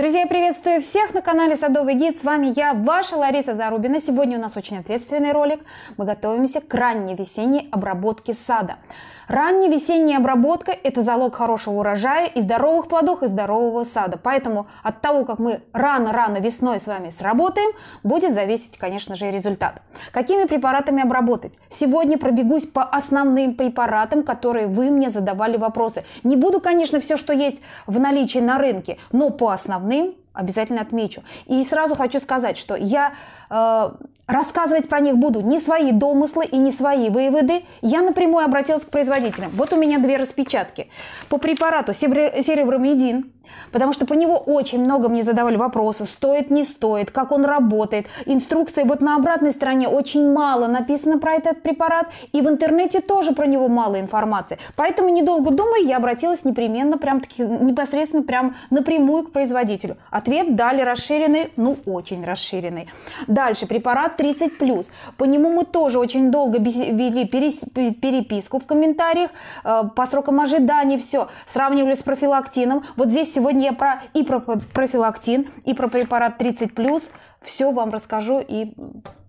Друзья, приветствую всех на канале Садовый гид. С вами я, ваша Лариса Зарубина. Сегодня у нас очень ответственный ролик. Мы готовимся к ранней весенней обработке сада. Ранняя весенняя обработка – это залог хорошего урожая и здоровых плодов, и здорового сада. Поэтому от того, как мы рано-рано весной с вами сработаем, будет зависеть, конечно же, и результат. Какими препаратами обработать? Сегодня пробегусь по основным препаратам, которые вы мне задавали вопросы. Не буду, конечно, все, что есть в наличии на рынке, но по основным основным обязательно отмечу. И сразу хочу сказать, что я э, Рассказывать про них буду не свои домыслы и не свои выводы. Я напрямую обратилась к производителям. Вот у меня две распечатки. По препарату серебромедин, потому что про него очень много мне задавали вопросов. Стоит, не стоит, как он работает. Инструкции вот на обратной стороне очень мало написано про этот препарат. И в интернете тоже про него мало информации. Поэтому, недолго думая, я обратилась непременно, прям таки непосредственно, прям напрямую к производителю. Ответ дали расширенный, ну очень расширенный. Дальше препарат 30 По нему мы тоже очень долго вели переписку в комментариях э, по срокам ожидания, все. Сравнивали с профилактином. Вот здесь сегодня я про и про профилактин, и про препарат 30 Все вам расскажу и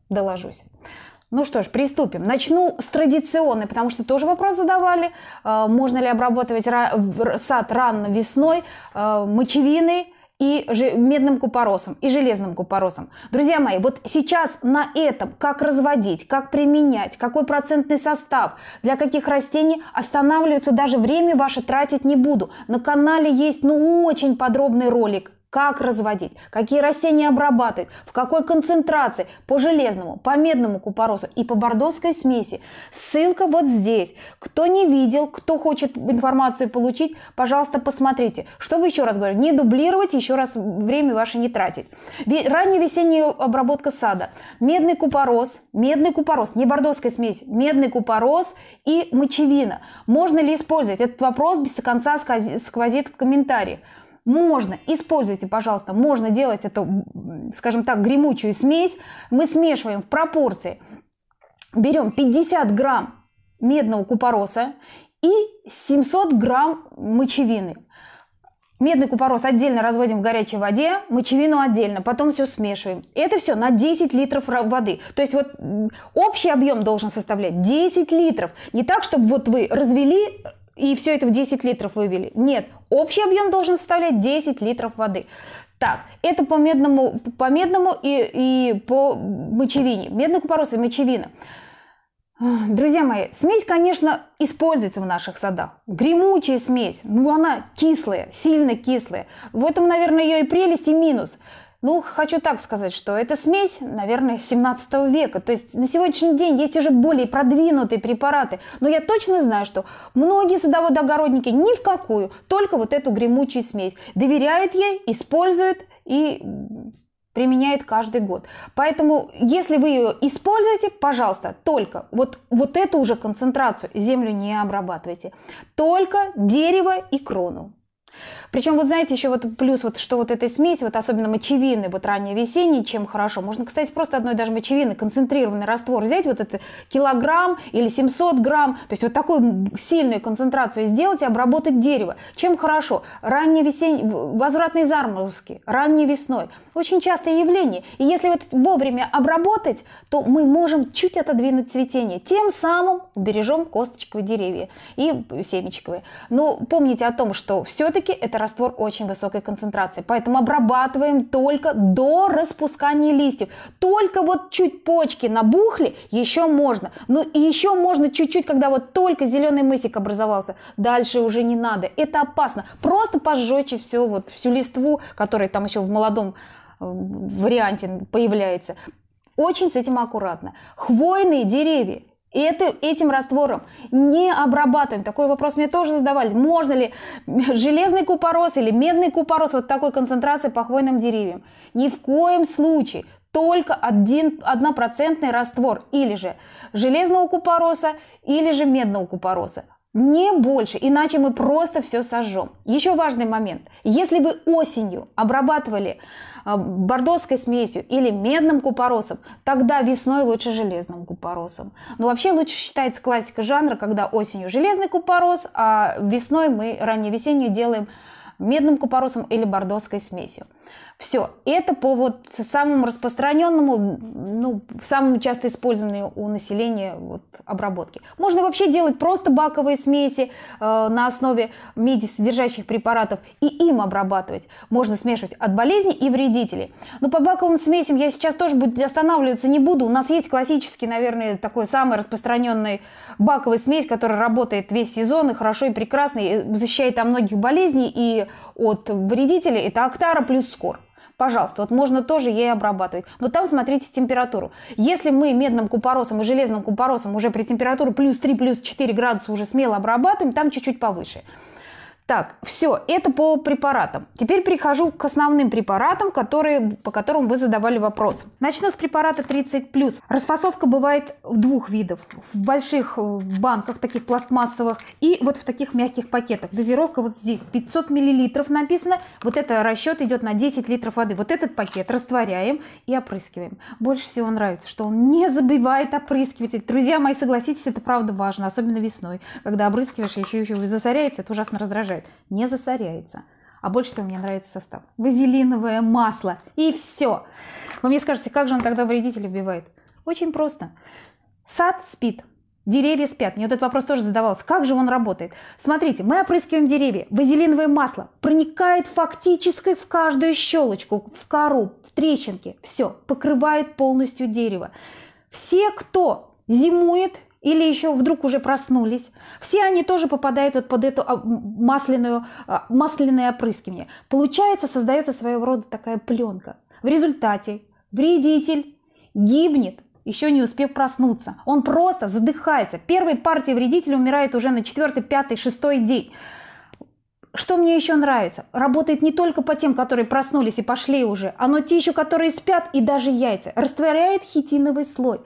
доложусь. Ну что ж, приступим. Начну с традиционной, потому что тоже вопрос задавали. Э, можно ли обрабатывать сад рано весной э, мочевиной? и медным купоросом, и железным купоросом. Друзья мои, вот сейчас на этом, как разводить, как применять, какой процентный состав, для каких растений останавливаться даже время ваше тратить не буду. На канале есть ну очень подробный ролик как разводить, какие растения обрабатывать, в какой концентрации, по железному, по медному купоросу и по бордовской смеси. Ссылка вот здесь. Кто не видел, кто хочет информацию получить, пожалуйста, посмотрите. Чтобы, еще раз говорю, не дублировать, еще раз время ваше не тратить. Ранняя весенняя обработка сада. Медный купорос, медный купорос, не бордовская смесь, медный купорос и мочевина. Можно ли использовать? Этот вопрос без конца сквозит в комментариях можно, используйте, пожалуйста, можно делать эту, скажем так, гремучую смесь. Мы смешиваем в пропорции. Берем 50 грамм медного купороса и 700 грамм мочевины. Медный купорос отдельно разводим в горячей воде, мочевину отдельно, потом все смешиваем. Это все на 10 литров воды. То есть вот общий объем должен составлять 10 литров. Не так, чтобы вот вы развели э, и все это в 10 литров вывели. Нет, общий объем должен составлять 10 литров воды. Так, это по медному, по медному и, и по мочевине. Медный купорос и мочевина. Друзья мои, смесь, конечно, используется в наших садах. Гремучая смесь, ну она кислая, сильно кислая. В этом, наверное, ее и прелесть, и минус. Ну, хочу так сказать, что это смесь, наверное, 17 века. То есть на сегодняшний день есть уже более продвинутые препараты. Но я точно знаю, что многие садоводы-огородники ни в какую, только вот эту гремучую смесь. Доверяют ей, используют и применяют каждый год. Поэтому, если вы ее используете, пожалуйста, только вот, вот эту уже концентрацию землю не обрабатывайте. Только дерево и крону. Причем, вот знаете, еще вот плюс, вот, что вот этой смеси, вот особенно мочевины, вот ранее весенней, чем хорошо. Можно, кстати, просто одной даже мочевины, концентрированный раствор взять, вот это килограмм или 700 грамм, то есть вот такую сильную концентрацию сделать и обработать дерево. Чем хорошо? Ранние весенние, возвратные заморозки, ранней весной. Очень частое явление. И если вот вовремя обработать, то мы можем чуть отодвинуть цветение. Тем самым убережем косточковые деревья и семечковые. Но помните о том, что все-таки все-таки это раствор очень высокой концентрации, поэтому обрабатываем только до распускания листьев. Только вот чуть почки набухли, еще можно. Ну еще можно чуть-чуть, когда вот только зеленый мысик образовался. Дальше уже не надо, это опасно. Просто пожжете все, вот всю листву, которая там еще в молодом э, варианте появляется. Очень с этим аккуратно. Хвойные деревья и это, этим раствором не обрабатываем. Такой вопрос мне тоже задавали. Можно ли железный купорос или медный купорос вот такой концентрации по хвойным деревьям? Ни в коем случае. Только один, однопроцентный раствор или же железного купороса, или же медного купороса. Не больше, иначе мы просто все сожжем. Еще важный момент. Если вы осенью обрабатывали а, бордоской смесью или медным купоросом, тогда весной лучше железным купоросом. Но вообще лучше считается классика жанра, когда осенью железный купорос, а весной мы ранне весеннюю делаем медным купоросом или бордоской смесью. Все, это по вот самому распространенному, ну, самому часто используемому у населения вот, обработки. Можно вообще делать просто баковые смеси э, на основе меди содержащих препаратов и им обрабатывать. Можно смешивать от болезней и вредителей. Но по баковым смесям я сейчас тоже останавливаться не буду. У нас есть классический, наверное, такой самый распространенный баковый смесь, который работает весь сезон и хорошо и прекрасно, и защищает от многих болезней и от вредителей. Это Актара плюс Скор. Пожалуйста, вот можно тоже ей обрабатывать. Но там смотрите температуру. Если мы медным купоросом и железным купоросом уже при температуре плюс 3, плюс 4 градуса уже смело обрабатываем, там чуть-чуть повыше. Так, все, это по препаратам. Теперь перехожу к основным препаратам, которые, по которым вы задавали вопрос. Начну с препарата 30+. Расфасовка бывает в двух видах: В больших э, банках, таких пластмассовых, и вот в таких мягких пакетах. Дозировка вот здесь 500 мл написано. Вот это расчет идет на 10 литров воды. Вот этот пакет растворяем и опрыскиваем. Больше всего нравится, что он не забивает опрыскиватель. Друзья мои, согласитесь, это правда важно, особенно весной, когда обрыскиваешь, еще а еще засоряется, это ужасно раздражает засоряет. Не засоряется. А больше всего мне нравится состав. Вазелиновое масло. И все. Вы мне скажете, как же он тогда вредителей убивает? Очень просто. Сад спит. Деревья спят. Мне вот этот вопрос тоже задавался. Как же он работает? Смотрите, мы опрыскиваем деревья. Вазелиновое масло проникает фактически в каждую щелочку, в кору, в трещинки. Все, покрывает полностью дерево. Все, кто зимует, или еще вдруг уже проснулись. Все они тоже попадают вот под эту а, масляную, а, масляное опрыскивание. Получается, создается своего рода такая пленка. В результате вредитель гибнет, еще не успев проснуться. Он просто задыхается. Первой партии вредителя умирает уже на четвертый, пятый, шестой день. Что мне еще нравится? Работает не только по тем, которые проснулись и пошли уже, а но те еще, которые спят, и даже яйца. Растворяет хитиновый слой.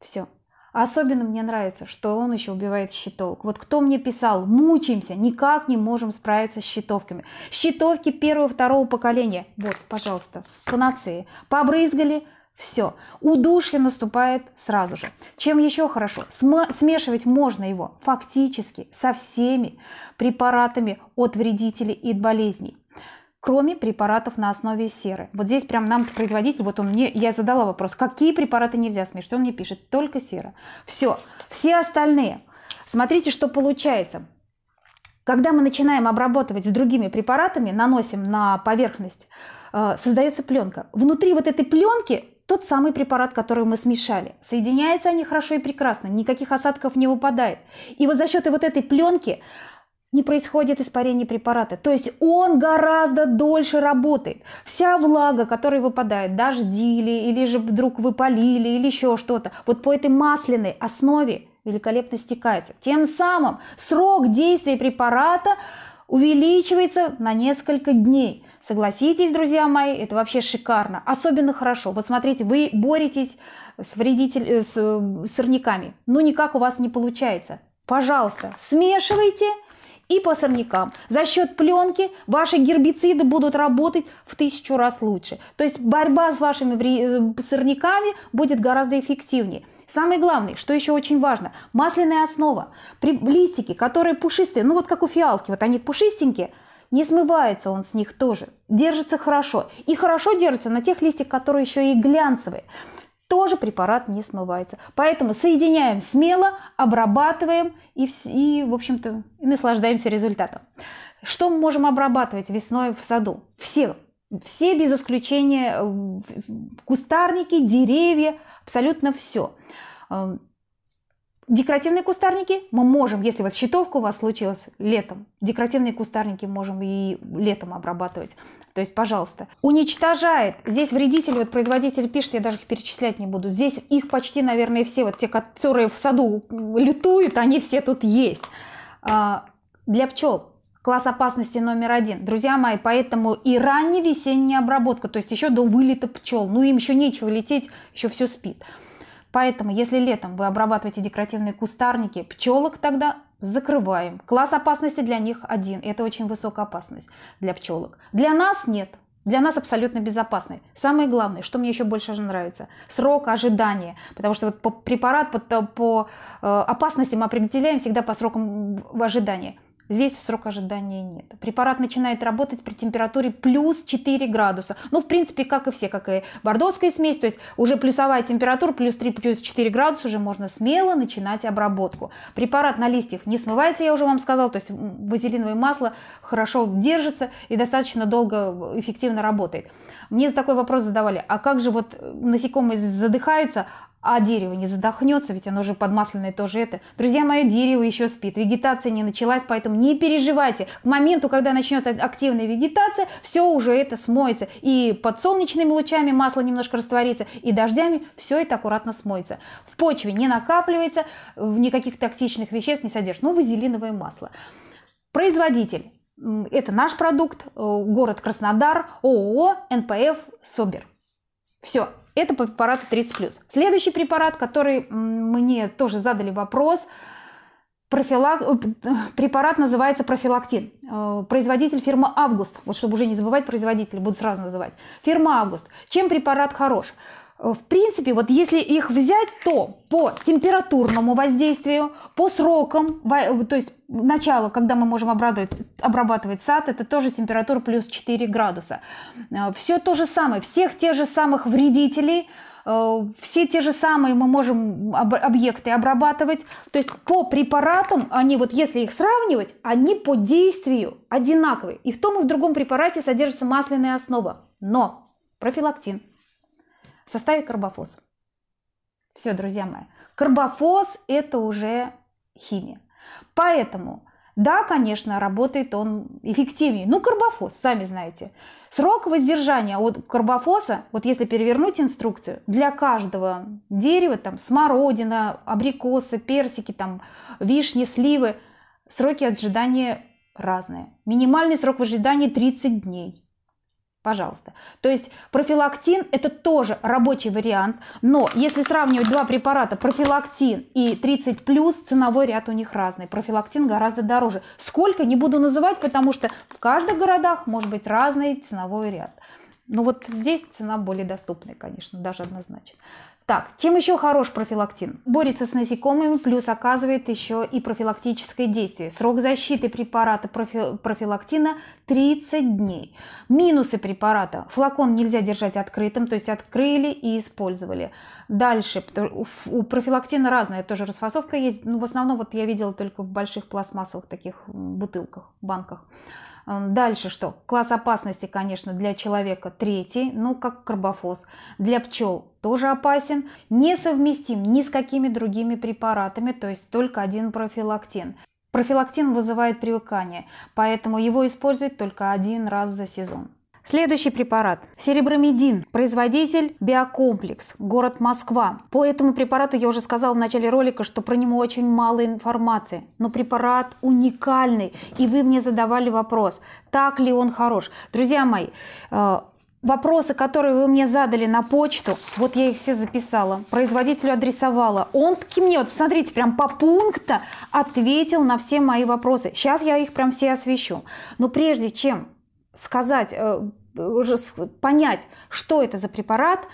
Все. Особенно мне нравится, что он еще убивает щитовок. Вот кто мне писал, мучаемся, никак не можем справиться с щитовками. Щитовки первого, второго поколения. Вот, пожалуйста, панацеи. Побрызгали, все. Удушье наступает сразу же. Чем еще хорошо? См смешивать можно его фактически со всеми препаратами от вредителей и от болезней кроме препаратов на основе серы. Вот здесь прям нам производитель, вот он мне, я задала вопрос, какие препараты нельзя смешивать, он мне пишет, только сера. Все, все остальные. Смотрите, что получается. Когда мы начинаем обрабатывать с другими препаратами, наносим на поверхность, э, создается пленка. Внутри вот этой пленки тот самый препарат, который мы смешали. Соединяются они хорошо и прекрасно, никаких осадков не выпадает. И вот за счет вот этой пленки не происходит испарение препарата. То есть он гораздо дольше работает. Вся влага, которая выпадает, дождили, или же вдруг выпалили или еще что-то, вот по этой масляной основе великолепно стекается. Тем самым срок действия препарата увеличивается на несколько дней. Согласитесь, друзья мои, это вообще шикарно. Особенно хорошо. Вот смотрите, вы боретесь с, вредитель... Э, с э, сорняками, но никак у вас не получается. Пожалуйста, смешивайте – и по сорнякам. За счет пленки ваши гербициды будут работать в тысячу раз лучше. То есть борьба с вашими э, сорняками будет гораздо эффективнее. Самое главное, что еще очень важно, масляная основа. При листики которые пушистые, ну вот как у фиалки, вот они пушистенькие, не смывается он с них тоже, держится хорошо. И хорошо держится на тех листьях, которые еще и глянцевые тоже препарат не смывается. Поэтому соединяем смело, обрабатываем и, и в общем-то, наслаждаемся результатом. Что мы можем обрабатывать весной в саду? Все, все без исключения э, кустарники, деревья, абсолютно все. Эм, Декоративные кустарники мы можем, если вот щитовка у вас случилась летом, декоративные кустарники можем и летом обрабатывать. То есть, пожалуйста, уничтожает. Здесь вредители, вот производитель пишет, я даже их перечислять не буду. Здесь их почти, наверное, все, вот те, которые в саду лютуют, они все тут есть. А, для пчел класс опасности номер один. Друзья мои, поэтому и ранняя весенняя обработка, то есть еще до вылета пчел. Ну, им еще нечего лететь, еще все спит. Поэтому, если летом вы обрабатываете декоративные кустарники, пчелок тогда закрываем. Класс опасности для них один. Это очень высокая опасность для пчелок. Для нас нет. Для нас абсолютно безопасный. Самое главное, что мне еще больше нравится, срок ожидания. Потому что вот по препарат э, по, по э, опасности мы определяем всегда по срокам ожидания. Здесь срока ожидания нет. Препарат начинает работать при температуре плюс 4 градуса. Ну, в принципе, как и все, как и бордовская смесь. То есть уже плюсовая температура, плюс 3, плюс 4 градуса, уже можно смело начинать обработку. Препарат на листьях не смывается, я уже вам сказала. То есть вазелиновое масло хорошо держится и достаточно долго эффективно работает. Мне за такой вопрос задавали, а как же вот э, насекомые задыхаются, а дерево не задохнется, ведь оно же подмасленное тоже это. Друзья мои, дерево еще спит, вегетация не началась, поэтому не переживайте. К моменту, когда начнется а, активная вегетация, все уже это смоется. И под солнечными лучами масло немножко растворится, и дождями все это аккуратно смоется. В почве не накапливается, никаких токсичных веществ не содержит. Ну, вазелиновое масло. Производитель. Это наш продукт, э, город Краснодар, ООО, НПФ, СОБЕР. Все, это по препарату 30+. Следующий препарат, который мне тоже задали вопрос, профилак... Э, э, препарат называется профилактин. Э, производитель фирма «Август». Вот чтобы уже не забывать производителя, буду сразу называть. Фирма «Август». Чем препарат хорош? В принципе, вот если их взять, то по температурному воздействию, по срокам, то есть начало, когда мы можем обрабатывать, сад, это тоже температура плюс 4 градуса. Э, все то же самое, всех тех же самых вредителей, э, все те же самые мы можем объекты обрабатывать. То есть по препаратам они, вот если их сравнивать, они по действию одинаковые. И в том и в другом препарате содержится масляная основа. Но профилактин – составе карбофос. Все, друзья мои, карбофос это уже химия. Поэтому, да, конечно, работает он эффективнее. Ну, карбофос, сами знаете. Срок воздержания от карбофоса, вот если перевернуть инструкцию, для каждого дерева, там, смородина, абрикосы, персики, там, вишни, сливы, сроки ожидания разные. Минимальный срок ожидания 30 дней. Пожалуйста. То есть профилактин это тоже рабочий вариант, но если сравнивать два препарата профилактин и 30 плюс, ценовой ряд у них разный. Профилактин гораздо дороже. Сколько не буду называть, потому что в каждых городах может быть разный ценовой ряд. Но вот здесь цена более доступная, конечно, даже однозначно. Так, чем еще хорош профилактин? Борется с насекомыми, плюс оказывает еще и профилактическое действие. Срок защиты препарата профи профилактина 30 дней. Минусы препарата. Флакон нельзя держать открытым, то есть открыли и использовали. Дальше, у профилактина разная тоже расфасовка есть. Ну, в основном вот я видела только в больших пластмассовых таких бутылках, банках. Дальше что? Класс опасности, конечно, для человека третий, ну как карбофос. Для пчел тоже опасен. Несовместим ни с какими другими препаратами, то есть только один профилактин. Профилактин вызывает привыкание, поэтому его используют только один раз за сезон. Следующий препарат – серебромедин, производитель Биокомплекс, город Москва. По этому препарату я уже сказала в начале ролика, что про него очень мало информации, но препарат уникальный, и вы мне задавали вопрос, так ли он хорош. Друзья мои, э, Вопросы, которые вы мне задали на почту, вот я их все записала, производителю адресовала. Он таки мне, вот посмотрите, прям по пункта ответил на все мои вопросы. Сейчас я их прям все освещу. Но прежде чем сказать, э, понять, что это за препарат,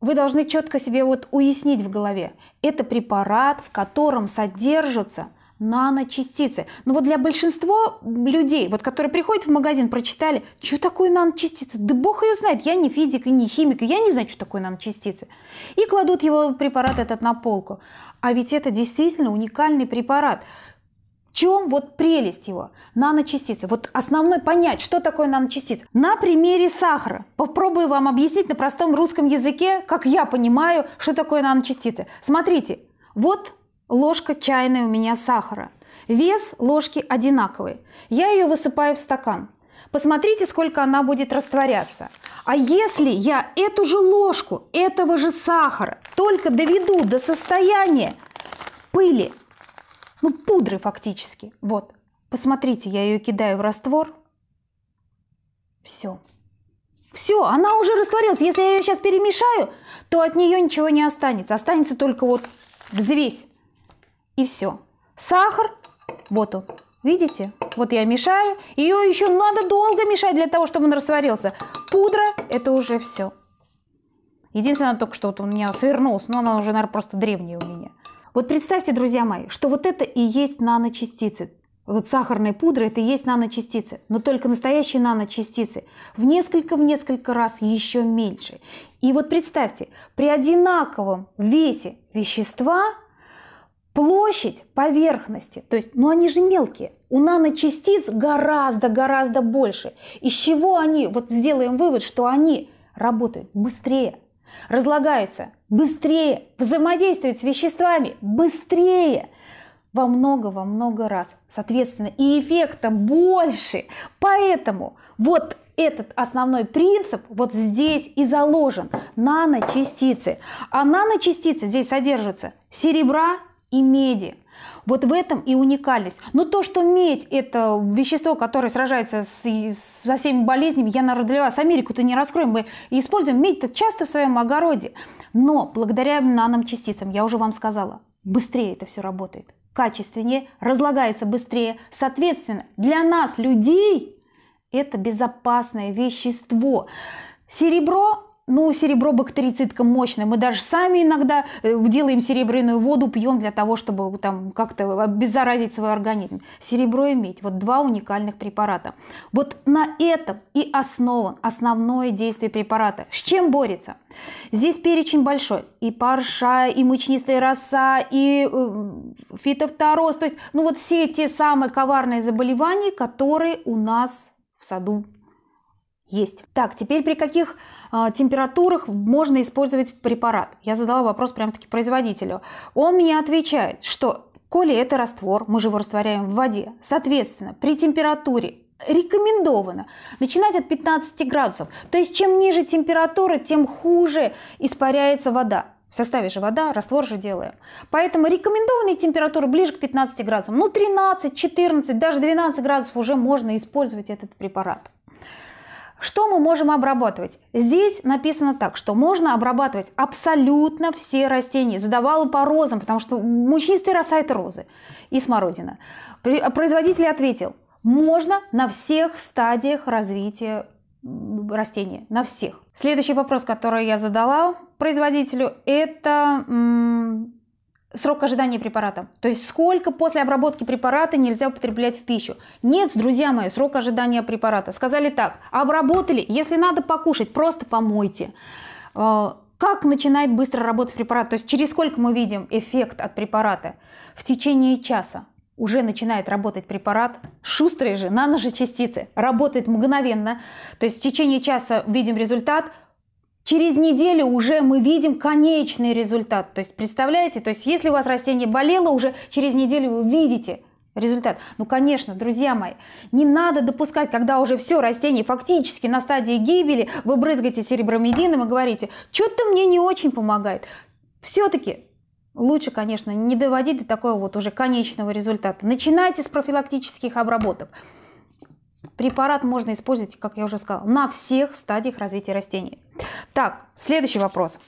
вы должны четко себе вот уяснить в голове. Это препарат, в котором содержатся наночастицы. Но ну вот для большинства людей, вот которые приходят в магазин, прочитали, что такое наночастицы? Да бог ее знает, я не физик и не химик, я не знаю, что такое наночастицы. И кладут его препарат этот на полку. А ведь это действительно уникальный препарат – чем вот прелесть его? Наночастицы. Вот основной понять, что такое наночастицы. На примере сахара. Попробую вам объяснить на простом русском языке, как я понимаю, что такое наночастицы. Смотрите, вот ложка чайная у меня сахара. Вес ложки одинаковый. Я ее высыпаю в стакан. Посмотрите, сколько она будет растворяться. А если я эту же ложку этого же сахара только доведу до состояния пыли, ну, пудры фактически. Вот, посмотрите, я ее кидаю в раствор. Все. Все, она уже растворилась. Если я ее сейчас перемешаю, то от нее ничего не останется. Останется только вот взвесь. И все. Сахар, вот он, видите? Вот я мешаю. Ее еще надо долго мешать для того, чтобы он растворился. Пудра, это уже все. Единственное, только что вот у меня свернулся, но она уже, наверное, просто древняя у меня. Вот представьте, друзья мои, что вот это и есть наночастицы. Вот сахарная пудра это и есть наночастицы, но только настоящие наночастицы в несколько в несколько раз еще меньше. И вот представьте, при одинаковом весе вещества площадь поверхности, то есть, ну они же мелкие, у наночастиц гораздо-гораздо больше. Из чего они, вот сделаем вывод, что они работают быстрее, разлагаются быстрее, взаимодействует с веществами быстрее, во много, во много раз. Соответственно, и эффекта больше. Поэтому вот этот основной принцип вот здесь и заложен. Наночастицы. А наночастицы здесь содержатся серебра и меди. Вот в этом и уникальность. Но то, что медь – это вещество, которое сражается с, со всеми болезнями, я, наверное, для вас Америку-то не раскроем. Мы используем медь-то часто в своем огороде. Но благодаря наночастицам, я уже вам сказала, быстрее это все работает, качественнее, разлагается быстрее. Соответственно, для нас, людей, это безопасное вещество. Серебро ну, серебро бактерицидка мощное. Мы даже сами иногда э, делаем серебряную воду, пьем для того, чтобы там как-то обеззаразить свой организм. Серебро и медь. Вот два уникальных препарата. Вот на этом и основан основное действие препарата. С чем борется? Здесь перечень большой. И парша, и мучнистая роса, и э, фитофтороз. То есть, ну вот все те самые коварные заболевания, которые у нас в саду есть. Так, теперь при каких э, температурах можно использовать препарат? Я задала вопрос прямо таки производителю. Он мне отвечает, что коли это раствор, мы же его растворяем в воде, соответственно, при температуре рекомендовано начинать от 15 градусов. То есть чем ниже температура, тем хуже испаряется вода. В составе же вода, раствор же делаем. Поэтому рекомендованные температуры ближе к 15 градусам. Ну 13, 14, даже 12 градусов уже можно использовать этот препарат. Что мы можем обрабатывать? Здесь написано так, что можно обрабатывать абсолютно все растения. Задавала по розам, потому что мучнистый росает розы и смородина. Производитель ответил, можно на всех стадиях развития растения, на всех. Следующий вопрос, который я задала производителю, это срок ожидания препарата. То есть сколько после обработки препарата нельзя употреблять в пищу. Нет, друзья мои, срок ожидания препарата. Сказали так, обработали, если надо покушать, просто помойте. А, как начинает быстро работать препарат? То есть через сколько мы видим эффект от препарата? В течение часа уже начинает работать препарат. Шустрые же наножечастицы работают мгновенно. То есть в течение часа видим результат – Через неделю уже мы видим конечный результат. То есть, представляете, то есть, если у вас растение болело, уже через неделю вы видите результат. Ну, конечно, друзья мои, не надо допускать, когда уже все растение фактически на стадии гибели, вы брызгаете серебромедином и говорите, что-то мне не очень помогает. Все-таки лучше, конечно, не доводить до такого вот уже конечного результата. Начинайте с профилактических обработок. Препарат можно использовать, как я уже сказала, на всех стадиях развития растения. Так, следующий вопрос.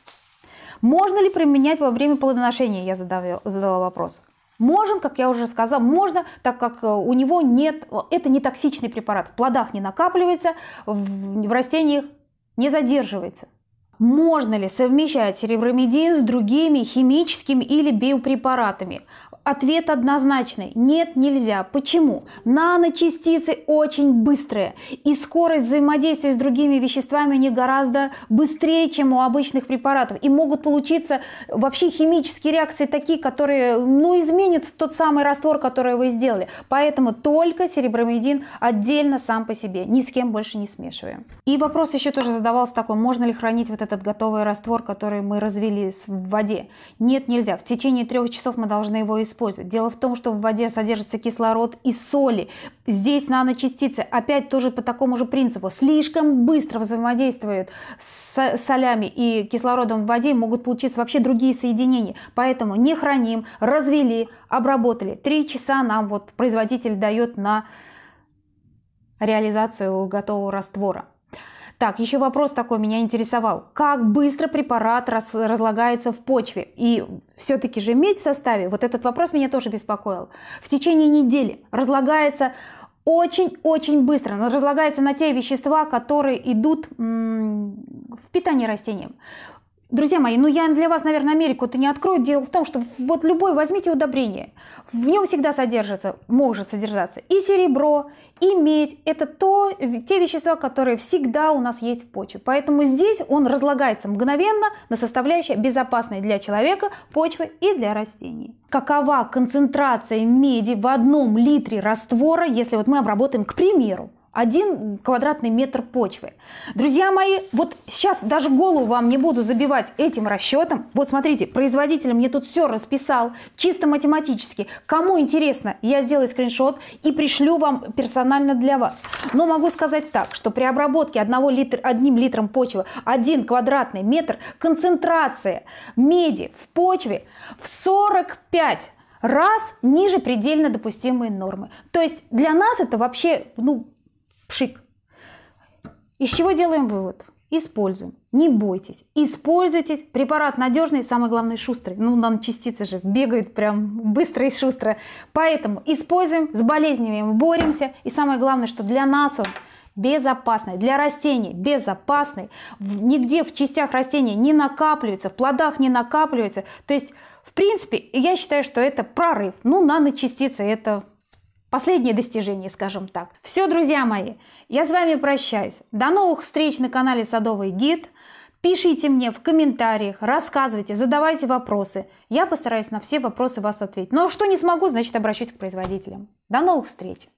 Можно ли применять во время плодоношения? Я задав, задала вопрос. Можно, как я уже сказала, можно, так как э, у него нет, это не токсичный препарат, в плодах не накапливается, в растениях не задерживается. Можно ли совмещать серебромедин с другими химическими или биопрепаратами? Ответ однозначный. Нет, нельзя. Почему? Наночастицы очень быстрые, и скорость взаимодействия с другими веществами не гораздо быстрее, чем у обычных препаратов. И могут получиться вообще химические реакции такие, которые ну, изменят тот самый раствор, который вы сделали. Поэтому только серебромедин отдельно сам по себе, ни с кем больше не смешиваем. И вопрос еще тоже задавался такой, можно ли хранить вот этот готовый раствор, который мы развели в воде? Нет, нельзя. В течение трех часов мы должны его использовать использовать. Дело в том, что в воде содержится кислород и соли. Здесь наночастицы опять тоже по такому же принципу. Слишком быстро взаимодействуют с солями и кислородом в воде, могут получиться вообще другие соединения. Поэтому не храним, развели, обработали. Три часа нам вот производитель дает на реализацию готового раствора. Так, еще вопрос такой меня интересовал. Как быстро препарат раз, разлагается в почве? И все-таки же медь в составе, вот этот вопрос меня тоже беспокоил. В течение недели разлагается очень-очень быстро. Разлагается на те вещества, которые идут в питании растениям. Друзья мои, ну я для вас, наверное, Америку-то не открою. Дело в том, что вот любой возьмите удобрение. В нем всегда содержится, может содержаться и серебро, и медь. Это то, те вещества, которые всегда у нас есть в почве. Поэтому здесь он разлагается мгновенно на составляющие безопасные для человека почвы и для растений. Какова концентрация меди в одном литре раствора, если вот мы обработаем, к примеру, один квадратный метр почвы. Друзья мои, вот сейчас даже голову вам не буду забивать этим расчетом. Вот смотрите, производитель мне тут все расписал, чисто математически. Кому интересно, я сделаю скриншот и пришлю вам персонально для вас. Но могу сказать так, что при обработке одного литр, одним литром почвы один квадратный метр концентрация меди в почве в 45 раз ниже предельно допустимой нормы. То есть для нас это вообще, ну, Пшик. Из чего делаем вывод? Используем. Не бойтесь. Используйтесь. Препарат надежный, самое главное, шустрый. Ну, нам частицы же бегают прям быстро и шустро. Поэтому используем, с болезнями боремся. И самое главное, что для нас он безопасный, для растений безопасный. Нигде в частях растения не накапливается, в плодах не накапливается. То есть, в принципе, я считаю, что это прорыв. Ну, наночастицы это Последнее достижение, скажем так. Все, друзья мои, я с вами прощаюсь. До новых встреч на канале Садовый гид. Пишите мне в комментариях, рассказывайте, задавайте вопросы. Я постараюсь на все вопросы вас ответить. Но ну, а что не смогу, значит обращусь к производителям. До новых встреч!